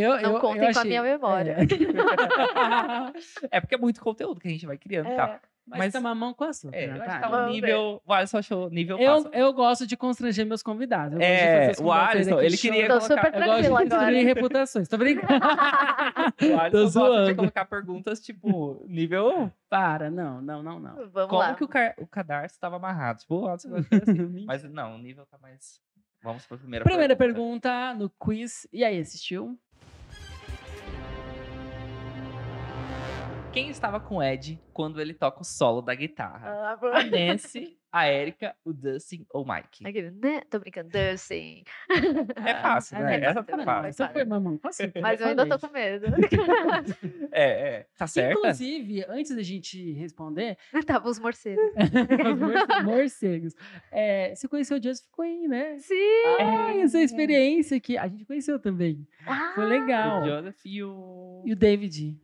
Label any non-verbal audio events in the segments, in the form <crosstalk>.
eu, não eu, contem eu achei... com a minha memória. É. é. porque é muito conteúdo que a gente vai criando, é. tá? Mas, mas é, né? tá mamão com açúcar. É, tá. nível. O Alisson achou nível eu, passa. eu gosto de constranger meus convidados. é, o Alisson, ele queria. Tô colocar, super tranquilo agora. Construir reputações. Tô brincando. <laughs> o Alisson gosta de colocar perguntas tipo, nível. Para, não, não, não, não. Vamos Como lá. que o, car... o cadarço estava amarrado? Tipo, o Alisson assim. <laughs> Mas não, o nível tá mais. Vamos para a primeira, primeira pergunta. Primeira pergunta no quiz. E aí, assistiu? Quem estava com o Ed quando ele toca o solo da guitarra? Ah, a Nancy, a Erika, o Dustin ou o Mike? né? Tô brincando, Dustin. É fácil, né? <laughs> É, Essa tá né? fácil. Então foi, mamãe. Assim, Mas eu ainda tô com medo. <laughs> é, é. Tá certo? Inclusive, antes da gente responder... <laughs> Tava os morcegos. os morcegos. É, você conheceu o Justin Queen, né? Sim! É, essa é experiência que a gente conheceu também. Ah, foi legal. O Jonathan e o... E o David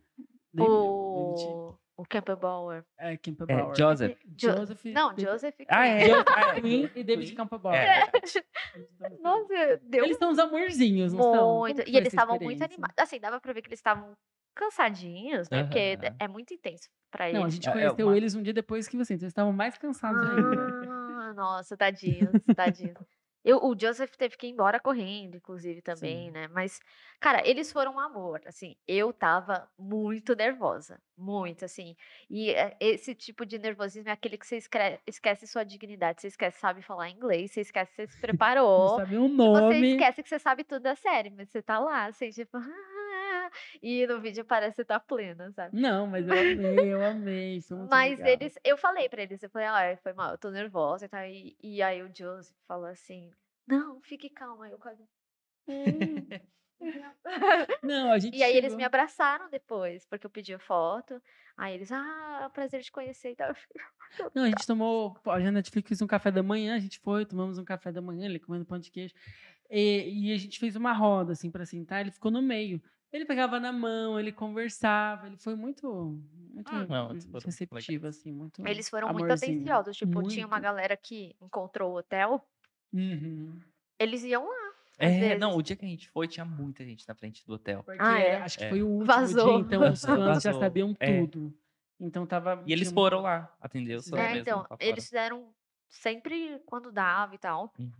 o... O Campbell Bauer. É, Campbell É, Joseph. Joseph. Não, Joseph. Ah, é. Queen é, e David Campbell Bauer. É. é. Nossa, Eles são uns amorzinhos, não muito. são? E eles estavam muito animados. Assim, dava pra ver que eles estavam cansadinhos, né? Porque é muito intenso pra eles. Não, a gente é, conheceu é, uma... eles um dia depois que você, então eles estavam mais cansados ah, ainda. Nossa, tadinhos, tadinhos. Eu, o Joseph teve que ir embora correndo, inclusive, também, Sim. né? Mas, cara, eles foram um amor. Assim, eu tava muito nervosa. Muito, assim. E eh, esse tipo de nervosismo é aquele que você esquece, sua dignidade. Você esquece, sabe falar inglês. Você esquece que você se <laughs> preparou. Não sabe o um nome. Você esquece que você sabe tudo da série. Mas você tá lá, assim, tipo... <laughs> Ah, e no vídeo parece estar tá plena, sabe? Não, mas eu amei, eu amei. Isso mas legal. eles, eu falei pra eles, eu falei, ah, foi mal, eu tô nervosa e tal. E, e aí o Joseph falou assim: não, fique calma. Eu quase. Hum, <laughs> não, a gente. E aí chegou. eles me abraçaram depois, porque eu pedi foto. Aí eles, ah, é prazer te conhecer então <laughs> Não, a gente tomou. A Netflix fez um café da manhã, a gente foi, tomamos um café da manhã, ele comendo pão de queijo. E, e a gente fez uma roda, assim, para sentar. Ele ficou no meio. Ele pegava na mão, ele conversava, ele foi muito, muito ah, não, receptivo, assim, muito. Eles foram amorzinho. muito atenciosos, tipo, muito. tinha uma galera que encontrou o hotel, uhum. eles iam lá. É, não, o dia que a gente foi, tinha muita gente na frente do hotel. Porque, ah, é? Acho que é. foi o último Vazou. dia, então os <laughs> fãs já sabiam é. tudo. Então tava. E eles foram lá, atendeu? É. é, mesmo, então, eles fizeram sempre quando dava e tal. Uhum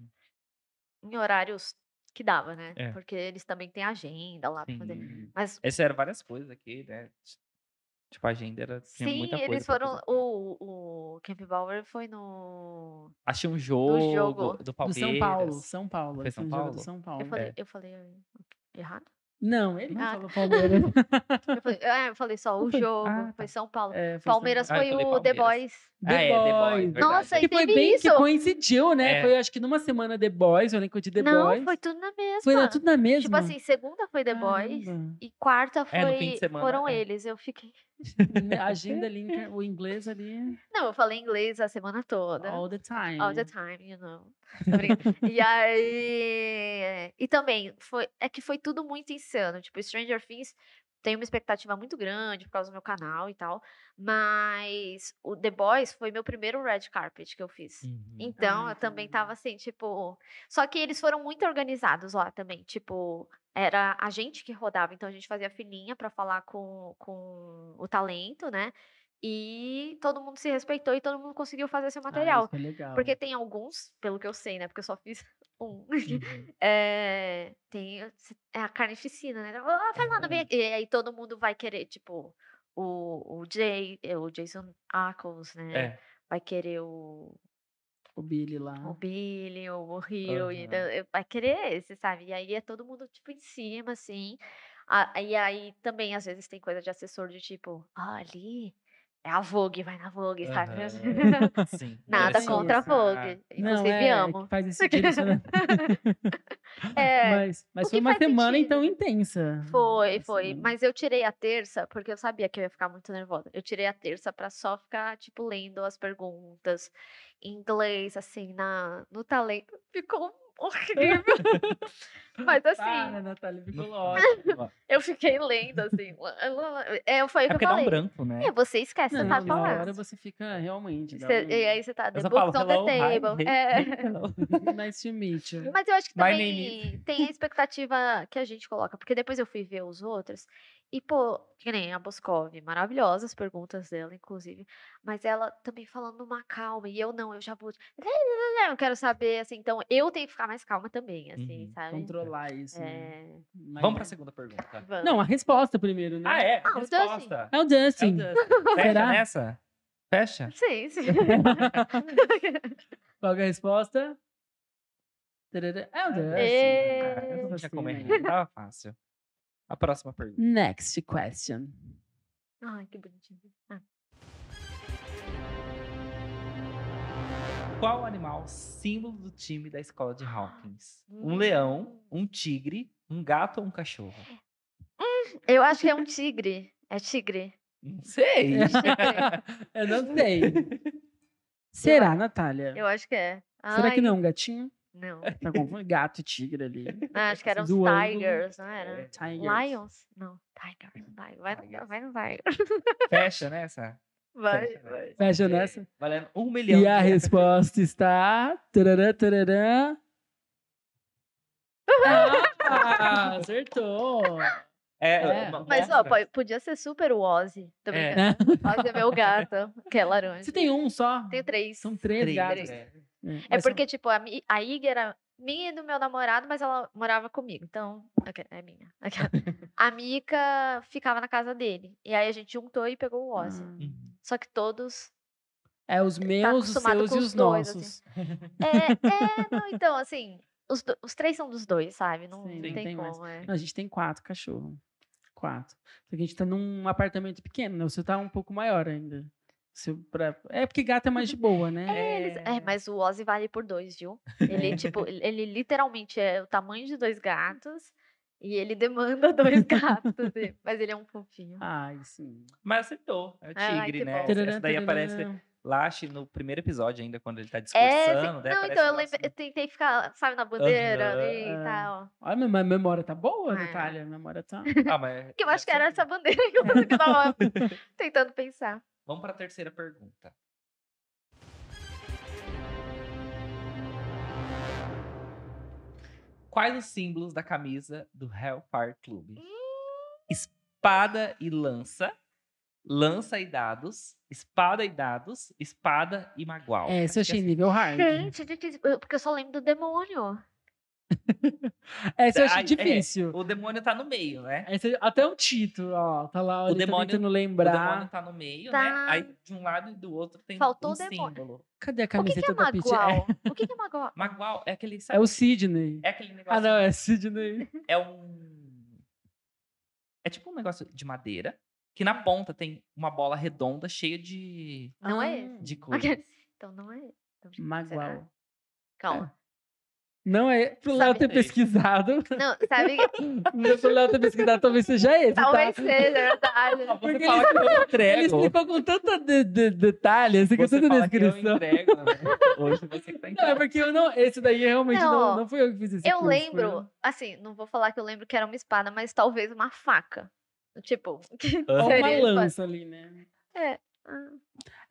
em horários que dava, né? É. Porque eles também têm agenda lá para fazer. Mas... Essas eram várias coisas aqui, né? Tipo, a agenda era. Tinha Sim, muita coisa eles foram. O, o Camp Bauer foi no. Achei um jogo do, jogo. do Palmeiras. Do São Paulo. São Paulo. Foi São um Paulo? São Paulo. É. Er, ah. <laughs> Eu falei, é. eu falei errado? Não, ele não falou Palmeiras. eu, falei, eu falei só o jogo. Ah, Foi tá. São Paulo. É, foi Palmeiras São... Ah, foi o Palmeiras. The Boys. Ah, the ah, Boys. É, The Boys Nossa, que foi bem isso. que coincidiu, né? É. Foi acho que numa semana The Boys, o elenco de The Não, Boys. Não, foi tudo na mesma. Foi tudo na mesma. Tipo assim, segunda foi The Boys e quarta é, foi é, semana, foram é. eles. Eu fiquei <laughs> agenda ali, o inglês ali. Não, eu falei inglês a semana toda. All the time. All the time, you know. e aí. É, e também, foi, é que foi tudo muito insano. Tipo, Stranger Things tenho uma expectativa muito grande por causa do meu canal e tal, mas o The Boys foi meu primeiro red carpet que eu fiz. Uhum. Então, ah, eu também tava assim, tipo, só que eles foram muito organizados lá também, tipo, era a gente que rodava, então a gente fazia filinha para falar com, com o talento, né? E todo mundo se respeitou e todo mundo conseguiu fazer seu ah, material. Ah, é legal. Porque tem alguns, pelo que eu sei, né? Porque eu só fiz um. Uhum. É, <laughs> eh, tem é a carnificina, né? Oh, então, Fernando, vem aqui. E aí todo mundo vai querer, tipo, o, o, Jay, eh, o Jason Ackles, né? É. Vai querer o. O Billy lá. O Billy, o Rio, uhum. vai querer esse, sabe? E aí é todo mundo, tipo, em cima, assim. a e aí também, às vezes, tem coisa de assessor de tipo, ah, ali é a Vogue, vai na Vogue, sabe? <laughs> É. Sim, Nada assim, contra a ah, Vogue. Inclusive, é, é amo. faz esse direcionamento. <laughs> <laughs> é, mas, mas foi uma semana então, sentido. então intensa. Foi, assim. foi. Mas eu tirei a terça, porque eu sabia que eu ia ficar muito nervosa. Eu tirei a terça para só ficar, tipo, lendo as perguntas em inglês, assim, na, no talento. Ficou horrível. <laughs> Mas assim. Para, Natália, ficou ótimo. <laughs> eu fiquei lendo, assim. <laughs> É, foi é que dá um branco, né? É, você esquece, não, você tá falando. Agora você fica realmente. Cê, um... E aí você tá, the book on the table. Hi, é. nice to meet you. Mas eu acho que também tem a expectativa que a gente coloca, porque depois eu fui ver os outros. E, pô, que nem a Boscov, maravilhosas perguntas dela, inclusive. Mas ela também falando uma calma, e eu não, eu já vou. <laughs> Eu quero saber, assim, então eu tenho que ficar mais calma também, assim, uhum, sabe? Controlar isso. Né? É... Mas... Vamos pra é. segunda pergunta. Vamos. Não, a resposta primeiro, né? Ah, é? Ah, resposta. É o Dustin. É o Dustin. <laughs> Fecha nessa? Fecha? Sim, sim. <laughs> Qual é a resposta? É, é o Dustin. É. o Dustin. já tava fácil. A próxima pergunta. Next question. Ai, que bonitinho. Ah. Qual animal símbolo do time da escola de Hawkins? Um hum. leão, um tigre, um gato ou um cachorro? Hum, eu acho que é um tigre. É tigre. Não sei. É <laughs> eu não sei. Será, Natália? Eu acho que é. Será Ai. que não é um gatinho? Não. É, tá confundindo gato e tigre ali. Não, ah, acho que assim, eram os Tigers, não era? É, tigers. Lions? Não, Tigers. Vai, uhum. vai, vai no Tiger. Fecha nessa. <laughs> Vai, Fecha, vai. Fecha é, nessa. Valendo um milhão. E a resposta está... Tarará, Ah, acertou. É, é. Mas, ó, podia ser super o Ozzy. Também. brincando. É. Né? Ozzy é meu gato, que é <laughs> laranja. Você tem um só? Tenho três. São três, três gatos. Hum, é porque, eu... tipo, a, a Ig era minha e do meu namorado, mas ela morava comigo. Então, é minha. <laughs> A Mika ficava na casa dele. E aí a gente juntou e pegou o Ozzy. Ah. Uhum. Só que todos. É, os tá meus, tá os seus e os, os dois, assim. nossos. Assim. É, é <laughs> não, então, assim, os, do, os três são dos dois, sabe? Não, Sim, não tem, tem como. É. Não, a gente tem quatro cachorros. Quatro. Só que a gente tá num apartamento pequeno, né? Você tá um pouco maior ainda. Pra... É porque gato é mais de boa, né? É, eles... é, é. mas o Ozzy vale por dois, viu? Ele, <laughs> tipo, ele literalmente é o tamanho de dois gatos e ele demanda <laughs> dois gatos. mas ele é um fofinho. Ai, sim. Mas aceitou. É o tigre, Ai, né? Essa daí aparece Lash no primeiro episódio ainda, quando ele tá é, discursando. É, não, então eu, assim. eu, tentei ficar, sabe, na bandeira uhum. ali e ah. tal. Olha, minha memória tá boa, ah. É. Natália. Minha memória tá... Ah, mas... eu acho que era essa bandeira que eu tava <laughs> tentando pensar. Vamos para a terceira pergunta. Quais os símbolos da camisa do Hellfire Club? Hum. Espada e lança, lança e dados, espada e dados, espada e magual. É, Acho eu que assim. nível hard. Gente, é porque eu só lembro do demônio. <laughs> Essa eu achei é, difícil. É, o demônio tá no meio, né? Essa, até o Tito, ó, tá lá, o demônio, tá tentando lembrar. O demônio tá no meio, tá. né? Aí de um lado e do outro tem Faltou um o símbolo. Cadê a camiseta do Pitty? O que, é Magual? É. O <laughs> que, é Magual? Magual é aquele... Sabe? É o Sidney. É aquele ah, negócio... Ah, não, é Sidney. É um... É tipo um negócio de madeira, que na ponta tem uma bola redonda cheia de... Não é ah, é? De coisa. <laughs> Então não é... Então, Magual. Calma. É. Não é. Pro Léo ter pesquisado. Não, sabe? <laughs> Pro Léo ter pesquisado, talvez seja esse. Tá? Talvez tá? seja, é verdade. Porque ele, ele, ele, explicou com tanta de, de, detalhe, assim, com tanta descrição. Entrego, né? Hoje você que tá Não, é porque eu não. Esse daí realmente não, não, não fui eu que fiz esse Eu curso, lembro, né? assim, não vou falar que eu lembro que era uma espada, mas talvez uma faca. Tipo, que <laughs> Ou uma lança ali, né? É. Ah.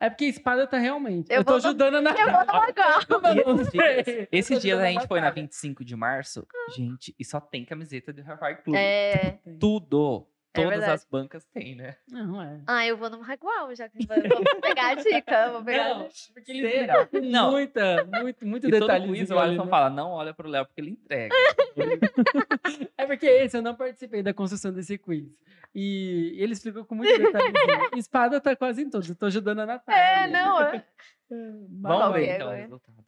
É porque espada tá realmente. Eu, eu tô ajudando na. <laughs> Eu vou largar. <laughs> Esses dias, esses dias a gente foi na 25 de março, gente, e só tem camiseta do Harvard Club. É. Tudo. É todas é as bancas têm, né? Não, é. Ah, eu vou no Ragual, já que vou pegar a dica. Vou pegar não, porque ele será? Não. Muita, muito, muito detalhe. Todo o Alisson né? fala, não olha pro Léo, porque ele entrega. <laughs> é porque esse, eu não participei da construção desse quiz. E ele explicou com muito detalhe. Espada tá quase em todos, eu tô ajudando a Natália. É, não, é. <laughs> Vamos ver, é então, o resultado.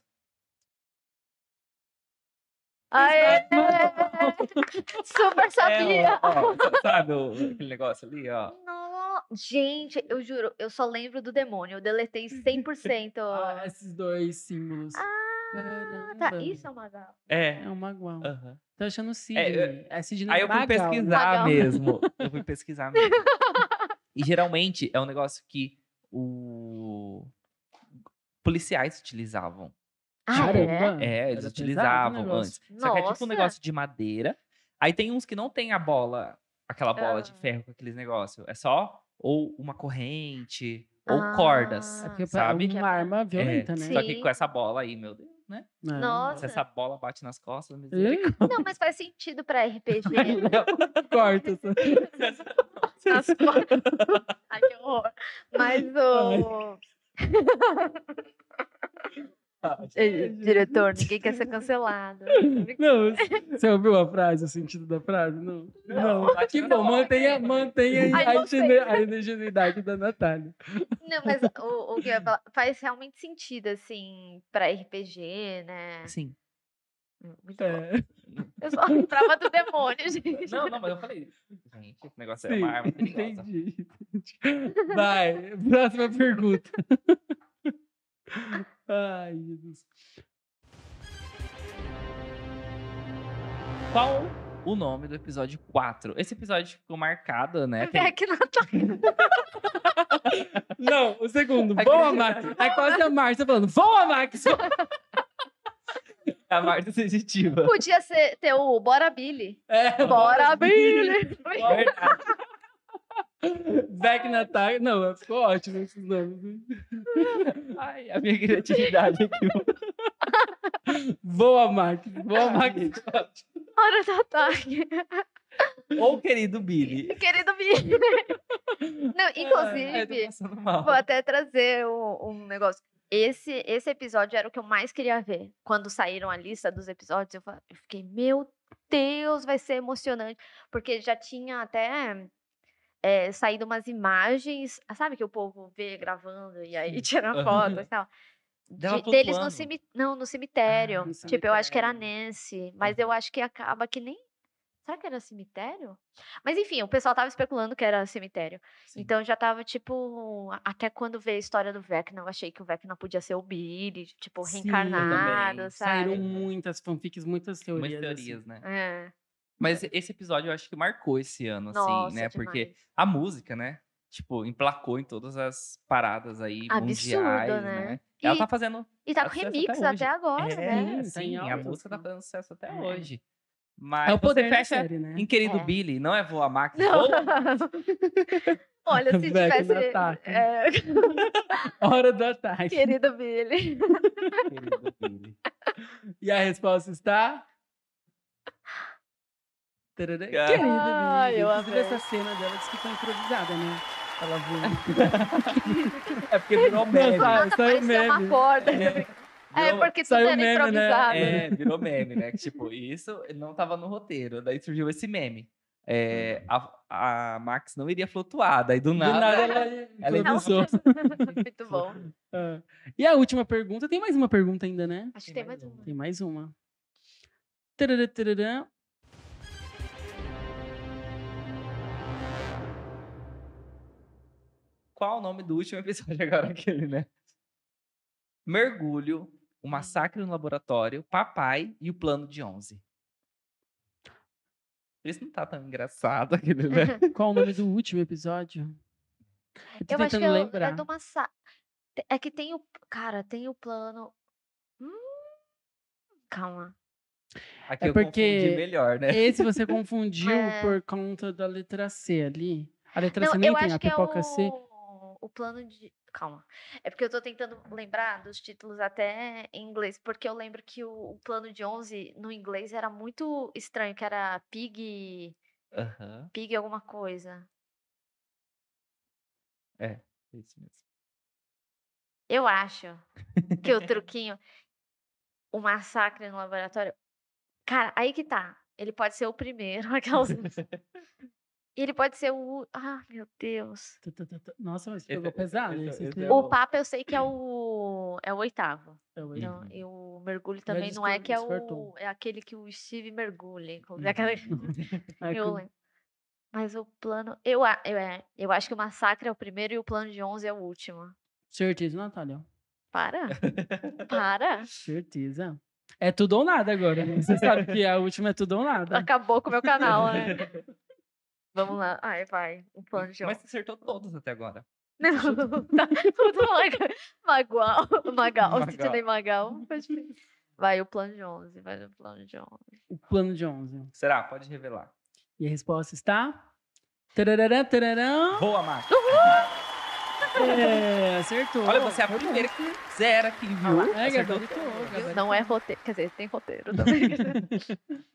Aê! <laughs> Super sabia! É, ó, ó, sabe o, aquele negócio ali, ó? Não, Gente, eu juro, eu só lembro do demônio. Eu deletei 100%. <laughs> ah, esses dois símbolos. Ah, Caramba. tá. Isso é um magal. É. É um maguão. Uhum. Tô achando é, Sidney. É, é Sidney Aí eu fui magal. pesquisar magal. <laughs> mesmo. Eu fui pesquisar mesmo. e geralmente é um negócio que o policiais utilizavam ah, tipo, é? é? eles Era utilizavam antes. Nossa. Só que é tipo um negócio de madeira. Aí tem uns que não tem a bola, aquela bola ah. de ferro com aqueles negócios. É só ou uma corrente ou cordas, ah, é sabe? Uma arma é violenta, né? é. né? Sim. Só que com essa bola aí, meu Deus. Né? Nossa. Se essa bola bate nas costas, me Não, mas faz sentido pra RPG. Né? <laughs> Corta. Nas <laughs> costas. Ai, que horror. Mas o. Diretor, ninguém quer ser cancelado. <laughs> Não, você ouviu a frase, o sentido da frase? Não. Não, não. que bom, mantenha, mantenha Ai, a, ingenuidade da Natália. Não, mas o, o que eu ia falar faz realmente sentido, assim, pra RPG, né? Sim. Muito é. bom. Eu só lembrava do demônio, <laughs> gente. Não, não, mas eu falei. Gente, o negócio Sim, é uma arma Entendi. Vai, próxima pergunta. <laughs> Ai, Jesus. Qual o nome do episódio 4? Esse episódio ficou marcado, né? É Tem... É que não tá. <laughs> não, o segundo. É boa, Max. É quase a Marta falando, boa, Max. <laughs> A Marta é sensitiva. Podia ser, ter o Bora Billy. É, Bora, Bora Billy. Billy. Back na tarde. Não, ficou ótimo esses nomes. Ai, a minha criatividade aqui. Boa, Mark. Boa, Mark. Hora da tarde. Ou querido Billy. Querido Billy. Não, inclusive, vou até trazer um, um negócio. Esse, esse episódio era o que eu mais queria ver. Quando saíram a lista dos episódios, eu, eu fiquei, meu Deus, vai ser emocionante. Porque já tinha até é, umas imagens, ah, sabe que o povo vê gravando e aí <laughs> tira foto e tal. De, deles no, cimi não, no ah, cemitério. Ah, no tipo, cemitério. eu acho que era Nancy, mas eu acho que acaba que nem. Será que era cemitério? Mas enfim, o pessoal tava especulando que era cemitério. Sim. Então já tava tipo. Até quando veio a história do Vecna, eu achei que o Vecna podia ser o Billy, tipo, Sim, reencarnado, sabe? Saíram muitas fanfics, muitas teorias. Muitas teorias, assim. né? É. Mas é. esse episódio eu acho que marcou esse ano, assim, Nossa, assim, né? Demais. Porque a música, né? Tipo, emplacou em todas as paradas aí Absurdo, mundiais, né? né? E, ela tá fazendo. E tá com remix até, até, agora, é, né? Tá sim, a música tá assim. fazendo sucesso até é. hoje. Mas é o poder fecha série, né? em querido é. Billy, não é voa Max. Não. <laughs> Olha, <laughs> se Back tivesse. É... <laughs> Hora do ataque. Querido Billy. querido Billy. E a resposta está. Tarará. Querida, Ai, eu amei. essa cena dela disse que foi tá improvisada, né? Ela voa. é porque virou meme. Não, saiu meme. corda. É. Ah, é virou, é porque tudo era meme, né? improvisado. Né? É, virou meme, né? tipo, isso não estava no roteiro. Daí surgiu esse meme. É, a, a Max não iria flutuar, daí do nada, do nada ela, né? ela improvisou. <laughs> Muito bom. É. E a última pergunta, tem mais uma pergunta ainda, né? Acho que tem, tem mais uma. uma. Tem mais uma. qual o nome do último episódio <laughs> agora, aquele, né? Mergulho, o hum. massacre no laboratório, papai e o plano de 11. Isso não tá tão engraçado <laughs> aquele, né? <laughs> Qual o nome do último episódio? Eu, tô eu acho que é eu, é lembrar. é do massacre. É que tem o. Cara, tem o plano. Hum, calma. Aqui é eu porque confundi melhor, né? Esse você confundiu é... por conta da letra C ali. A letra não, C nem tem a é pipoca é o... C o plano de. Calma. É porque eu estou tentando lembrar dos títulos até em inglês, porque eu lembro que o, o plano de 11 no inglês era muito estranho, que era pig. Pig alguma coisa. É, é, isso mesmo. Eu acho que o truquinho, o massacre no laboratório. Cara, aí que tá. Ele pode ser o primeiro, <laughs> aquelas. <laughs> ele pode ser o. Ah, meu Deus. Nossa, mas pegou pesado. Esse, esse, o Papa eu sei que é o. É o oitavo. É o hum. então, oitavo. Então, e o mergulho também não é que é o. É aquele que o Steve mergulha. Aquela... <laughs> é, é? é <laughs> mas o plano. Eu, eu, é, eu acho que o massacre é o primeiro e o plano de 11 é o último. Certeza, Natália. Para. <laughs> Para. Certeza. É tudo ou nada agora. Né? Você sabe que a última é tudo ou nada. Acabou com o meu canal, né? Vamos lá. Ai, vai. Um plano de Mas você acertou todos até agora. Não, <laughs> tá tudo <laughs> Magal. Magal. Sidney Magal. Vai o plano de 11. Vai o plano de 11. O plano de 11. Será? Pode revelar. E a resposta está... Tarará, tarará. Boa, Marcos. É, <laughs> acertou. Olha, você é a primeira que zera aqui, viu? É, acertou. Não é roteiro. Quer dizer, tem roteiro também.